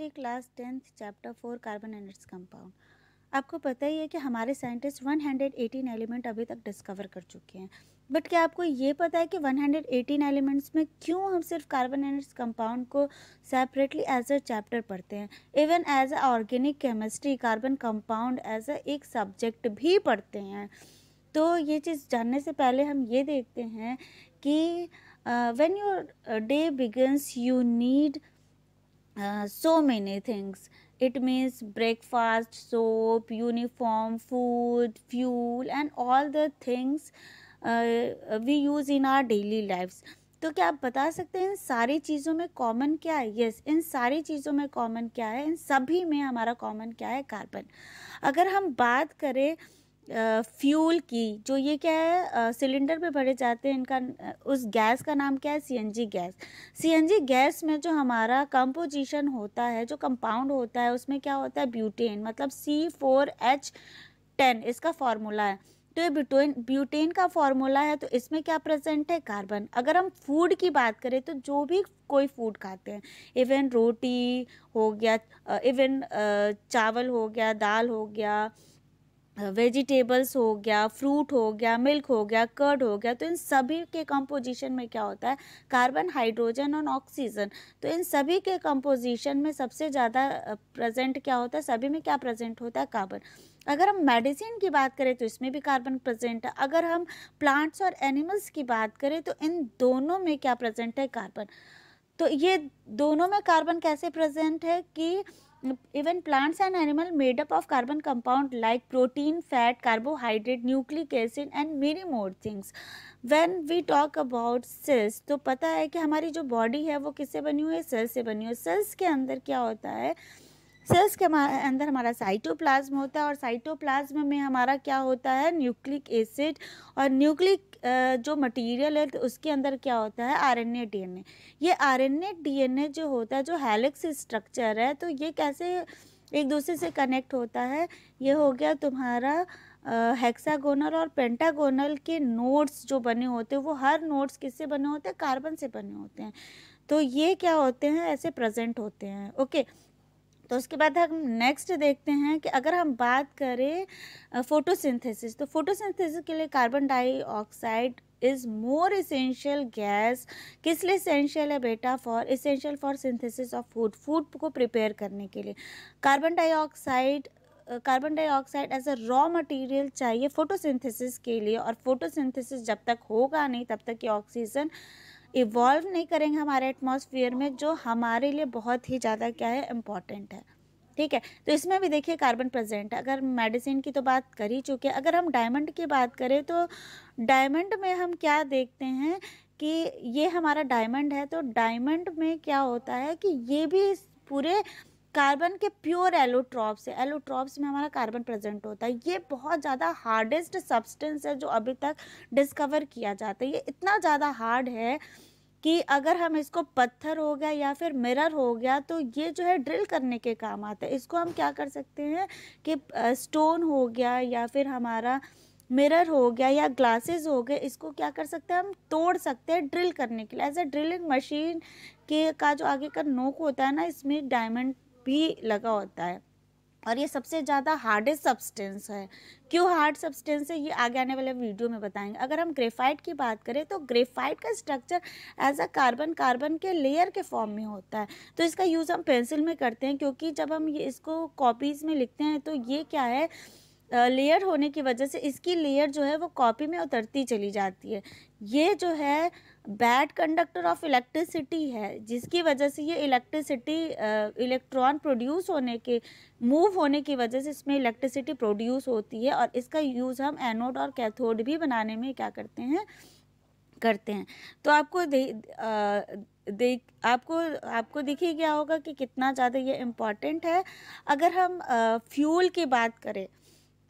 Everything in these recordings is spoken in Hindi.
chemistry class tenth chapter four carbon and its compound आपको पता ही है कि हमारे साइंटिस्ट 118 एलिमेंट अभी तक डिस्कवर कर चुके हैं बट क्या आपको ये पता है कि 118 एलिमेंट्स में क्यों हम सिर्फ कार्बन एंड इट्स कंपाउंड को सेपरेटली एज अ चैप्टर पढ़ते हैं even as a organic chemistry carbon compound as a एक सब्जेक्ट भी पढ़ते हैं तो ये चीज़ जानने से पहले हम ये देखते हैं कि when your day begins you need uh, so many things it means breakfast soap uniform food fuel and all the things uh, we use in our daily lives तो क्या आप बता सकते हैं इन सारी चीज़ों में कॉमन क्या है यस yes, इन सारी चीज़ों में कॉमन क्या है इन सभी में हमारा कॉमन क्या है कार्बन अगर हम बात करें फ्यूल की जो ये क्या है सिलेंडर पे भरे जाते हैं इनका उस गैस का नाम क्या है सीएनजी गैस सीएनजी गैस में जो हमारा कंपोजिशन होता है जो कंपाउंड होता है उसमें क्या होता है ब्यूटेन मतलब सी फोर एच टेन इसका फॉर्मूला है तो ये ब्यूटेन ब्यूटेन का फॉर्मूला है तो इसमें क्या प्रेजेंट है कार्बन अगर हम फूड की बात करें तो जो भी कोई फूड खाते हैं इवन रोटी हो गया इवन चावल हो गया दाल हो गया वेजिटेबल्स हो गया फ्रूट हो गया मिल्क हो गया कर्ड हो गया तो इन सभी के कंपोजिशन में क्या होता है कार्बन हाइड्रोजन और ऑक्सीजन तो इन सभी के कंपोजिशन में सबसे ज़्यादा प्रेजेंट क्या होता है सभी में क्या प्रेजेंट होता है कार्बन अगर हम मेडिसिन की बात करें तो इसमें भी कार्बन प्रेजेंट है अगर हम प्लांट्स और एनिमल्स की बात करें तो इन दोनों में क्या प्रेजेंट है कार्बन तो ये दोनों में कार्बन कैसे प्रेजेंट है कि even plants and animal made up of carbon compound like protein fat carbohydrate nucleic acid and many more things when we talk about cells तो पता है कि हमारी जो बॉडी है वो किससे बनी हुई है सेल्स से बनी हुई है सेल्स के अंदर क्या होता है सेल्स के अंदर हमारा साइटोप्लाज्म होता है और साइटोप्लाज्म में हमारा क्या होता है न्यूक्लिक एसिड और न्यूक्लिक जो मटेरियल है तो उसके अंदर क्या होता है आरएनए डीएनए ये आरएनए डीएनए जो होता है जो हेलिक्स स्ट्रक्चर है तो ये कैसे एक दूसरे से कनेक्ट होता है ये हो गया तुम्हारा हेक्सागोनल और पेंटागोनल के नोड्स जो बने होते हैं वो हर नोड्स किससे बने होते हैं कार्बन से बने होते हैं तो ये क्या होते हैं ऐसे प्रेजेंट होते हैं ओके तो उसके बाद हम नेक्स्ट देखते हैं कि अगर हम बात करें फोटोसिंथेसिस तो फोटोसिंथेसिस के लिए carbon dioxide is more essential gas किस लिए इसेंशियल है बेटा for essential for synthesis of food food को प्रिपेयर करने के लिए carbon dioxide carbon dioxide as a raw material चाहिए फोटोसिंथेसिस के लिए और फोटोसिंथेसिस जब तक होगा नहीं तब तक ये ऑक्सीजन इवॉल्व नहीं करेंगे हमारे एटमॉस्फेयर में जो हमारे लिए बहुत ही ज़्यादा क्या है इम्पॉर्टेंट है ठीक है तो इसमें भी देखिए कार्बन प्रेजेंट है अगर मेडिसिन की तो बात कर ही चुके हैं अगर हम डायमंड की बात करें तो डायमंड में हम क्या देखते हैं कि ये हमारा डायमंड है तो डायमंड में क्या होता है कि ये भी पूरे कार्बन के प्योर एलोट्रॉप्स है एलोट्रॉप्स में हमारा कार्बन प्रेजेंट होता है ये बहुत ज़्यादा हार्डेस्ट सब्सटेंस है जो अभी तक डिस्कवर किया जाता है ये इतना ज़्यादा हार्ड है कि अगर हम इसको पत्थर हो गया या फिर मिरर हो गया तो ये जो है ड्रिल करने के काम आता है इसको हम क्या कर सकते हैं कि स्टोन हो गया या फिर हमारा मिरर हो गया या ग्लासेस हो गए इसको क्या कर सकते हैं हम तोड़ सकते हैं ड्रिल करने के लिए एज ए ड्रिलिंग मशीन के का जो आगे का नोक होता है ना इसमें डायमंड भी लगा होता है और ये सबसे ज़्यादा हार्डेस्ट सब्सटेंस है क्यों हार्ड सब्सटेंस है ये आगे आने वाले वीडियो में बताएंगे अगर हम ग्रेफाइट की बात करें तो ग्रेफाइट का structure as a carbon carbon के लेयर के फॉर्म में होता है तो इसका यूज़ हम पेंसिल में करते हैं क्योंकि जब हम ये इसको कॉपीज़ में लिखते हैं तो ये क्या है लेयर होने की वजह से इसकी लेयर जो है वो कॉपी में उतरती चली जाती है ये जो है बैड कंडक्टर ऑफ इलेक्ट्रिसिटी है जिसकी वजह से ये इलेक्ट्रिसिटी इलेक्ट्रॉन प्रोड्यूस होने के मूव होने की वजह से इसमें इलेक्ट्रिसिटी प्रोड्यूस होती है और इसका यूज़ हम एनोड और कैथोड भी बनाने में क्या करते हैं करते हैं तो आपको दे, आपको देख आपको आपको ही क्या होगा कि कितना ज़्यादा ये इम्पॉर्टेंट है अगर हम फ्यूल की बात करें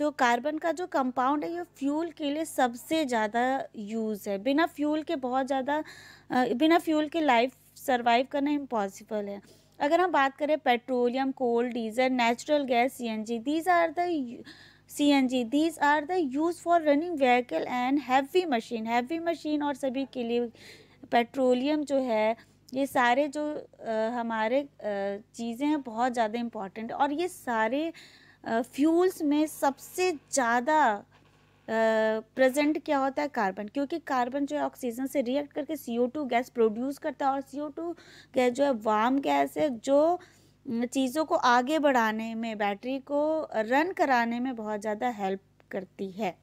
तो कार्बन का जो कंपाउंड है ये फ्यूल के लिए सबसे ज़्यादा यूज़ है बिना फ्यूल के बहुत ज़्यादा बिना फ्यूल के लाइफ सर्वाइव करना इम्पॉसिबल है अगर हम बात करें petroleum coal diesel natural gas C N G these are the C N G these are the use for running vehicle and heavy machine heavy machine और सभी के लिए पेट्रोलियम जो है ये सारे जो आ, हमारे चीज़ें हैं बहुत ज़्यादा इम्पॉर्टेंट और ये सारे फ्यूल्स में सबसे ज़्यादा प्रेजेंट uh, क्या होता है कार्बन क्योंकि कार्बन जो है ऑक्सीजन से रिएक्ट करके C O two gas produce करता है और सी ओ टू गैस जो है वार्म गैस है जो चीज़ों को आगे बढ़ाने में बैटरी को रन कराने में बहुत ज़्यादा हेल्प करती है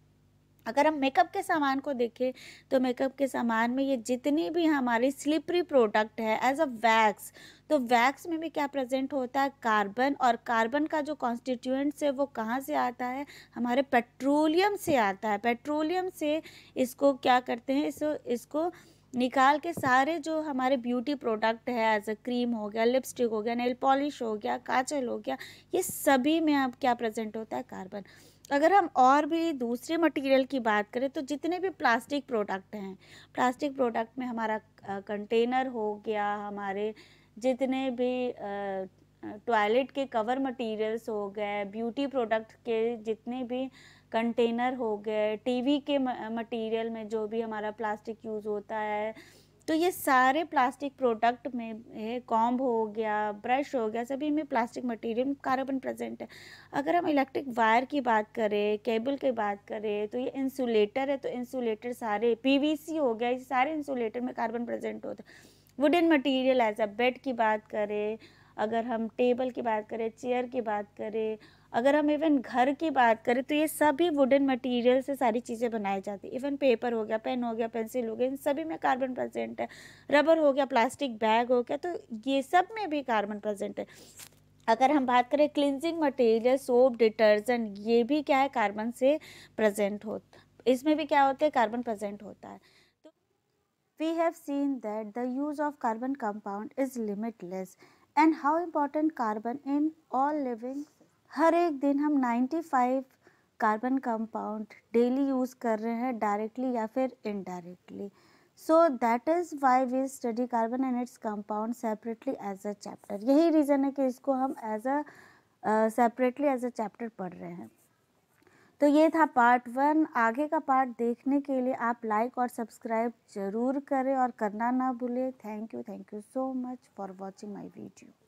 अगर हम मेकअप के सामान को देखें तो मेकअप के सामान में ये जितनी भी हमारी स्लिपरी प्रोडक्ट है एज अ वैक्स तो वैक्स में भी क्या प्रेजेंट होता है कार्बन और कार्बन का जो कॉन्स्टिट्यूंट्स है वो कहाँ से आता है हमारे पेट्रोलियम से आता है पेट्रोलियम से इसको क्या करते हैं इसको इसको निकाल के सारे जो हमारे ब्यूटी प्रोडक्ट है एज अ क्रीम हो गया लिपस्टिक हो गया नेल पॉलिश हो गया काजल हो गया ये सभी में अब क्या प्रेजेंट होता है कार्बन अगर हम और भी दूसरे मटेरियल की बात करें तो जितने भी प्लास्टिक प्रोडक्ट हैं प्लास्टिक प्रोडक्ट में हमारा कंटेनर हो गया हमारे जितने भी टॉयलेट के कवर मटेरियल्स हो गए ब्यूटी प्रोडक्ट के जितने भी कंटेनर हो गए टीवी के मटेरियल में जो भी हमारा प्लास्टिक यूज़ होता है तो ये सारे प्लास्टिक प्रोडक्ट में कॉम्ब हो गया ब्रश हो गया सभी में प्लास्टिक मटेरियल कार्बन प्रेजेंट है अगर हम इलेक्ट्रिक वायर की बात करें केबल की बात करें तो ये इंसुलेटर है तो इंसुलेटर सारे पीवीसी हो गया ये सारे इंसुलेटर में कार्बन प्रेजेंट होता है wooden material as a bed की बात करें अगर हम टेबल की बात करें चेयर की बात करें अगर हम इवन घर की बात करें तो ये सभी वुडन मटेरियल से सारी चीज़ें बनाई जाती है इवन पेपर हो गया पेन हो गया पेंसिल हो गया इन सभी में कार्बन प्रेजेंट है रबर हो गया प्लास्टिक बैग हो गया तो ये सब में भी कार्बन प्रेजेंट है अगर हम बात करें क्लिनजिंग मटेरियल सोप डिटर्जेंट ये भी क्या है कार्बन से प्रजेंट हो इसमें भी क्या होता है कार्बन प्रजेंट होता है तो we have seen that the use of carbon compound is limitless and how important carbon in all living हर एक दिन हम 95 कार्बन कंपाउंड डेली यूज़ कर रहे हैं डायरेक्टली या फिर indirectly so that is why we study carbon and its compound separately as a chapter यही रीज़न है कि इसको हम as a separately as a chapter पढ़ रहे हैं तो ये था पार्ट वन आगे का पार्ट देखने के लिए आप लाइक और सब्सक्राइब ज़रूर करें और करना ना भूलें thank you thank you so much for watching my video